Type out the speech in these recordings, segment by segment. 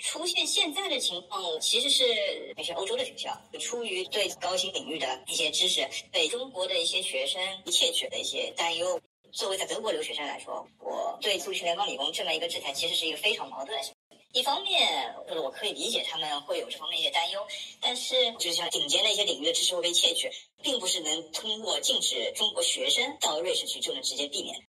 出现现在的情况，其实是那些欧洲的学校出于对高新领域的一些知识被中国的一些学生窃取的一些担忧。作为在德国留学生来说，我对瑞士联邦理工这么一个制裁其实是一个非常矛盾的一方面，或者我可以理解他们会有这方面一些担忧，但是就像顶尖的一些领域的知识会被窃取，并不是能通过禁止中国学生到瑞士去就能直接避免。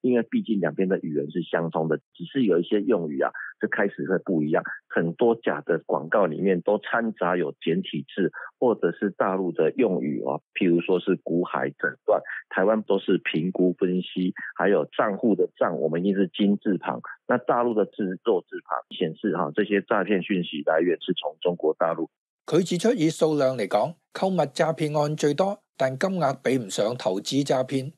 因为毕竟两边的语言是相通的，只是有一些用语啊，这开始会不一样。很多假的广告里面都掺杂有简体字，或者是大陆的用语啊，譬如说是“股海诊断”，台湾都是“评估分析”，还有“账户”的“账”，我们定是“金”字旁，那大陆的字做字旁，显示哈这些诈骗讯息来源是从中国大陆。佢指出，以数量嚟讲，购物诈骗案最多，但金额比唔上投资诈骗。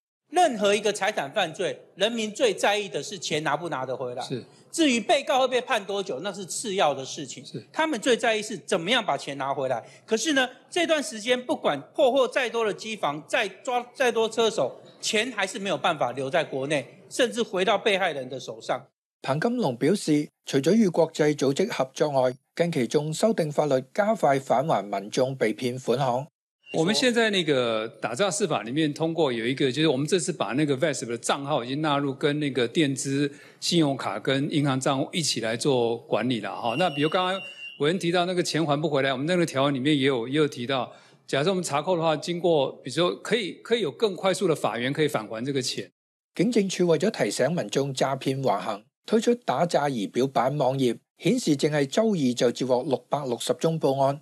任何一个财产犯罪，人民最在意的是钱拿不拿得回来。是，至于被告会被判多久，那是次要的事情。是，他们最在意是怎么样把钱拿回来。可是呢，这段时间不管破获再多的机房，再抓再多车手，钱还是没有办法留在国内，甚至回到被害人的手上。彭金龙表示，除咗与国际组织合作外，近期仲修订法律，加快返还民众被骗款项。我们现在那個打詐司法里面，通過有一個，就是我們這次把那個 v a s p 的账號已經納入跟那個電資信用卡跟銀行账戶一起來做管理了哈。那比如剛剛委員提到那個錢還不回來，我們那個條文里面也有也有提到，假設我們查扣的話，經過，比如可以可以有更快速的法源可以返還這個錢。警政處為咗提醒民眾詐騙横行，推出打詐儀表板網頁，顯示净係週二就接獲六百六十宗報案。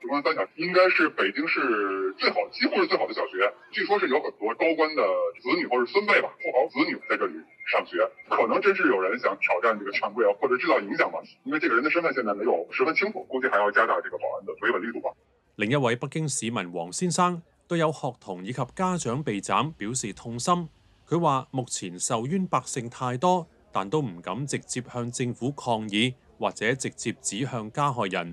主观三小应该是北京市最好，几乎是最好的小学。据说，是有很多高官的子女或者孙辈吧，富豪子女在这里上学。可能真是有人想挑战这个权贵啊，或者制造影响吧。因为这个人的身份现在没有十分清楚，估计还要加大这个保安的维稳力度吧。另一位北京市民王先生对有学童以及家长被斩表示痛心。佢话目前受冤百姓太多，但都唔敢直接向政府抗议，或者直接指向加害人。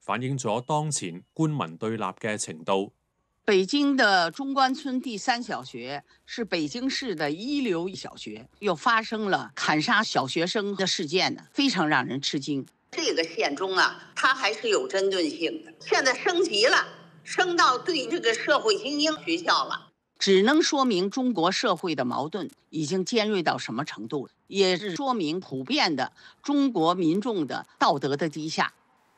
反映咗当前官民对立嘅程度。北京的中关村第三小学是北京市的一流小学，又发生了砍杀小学生的事件呢，非常让人吃惊。这个县中啊，它还是有针对性的，现在升级了，升到对这个社会精英学校了，只能说明中国社会的矛盾已经尖锐到什么程度，了，也是说明普遍的中国民众的道德的低下。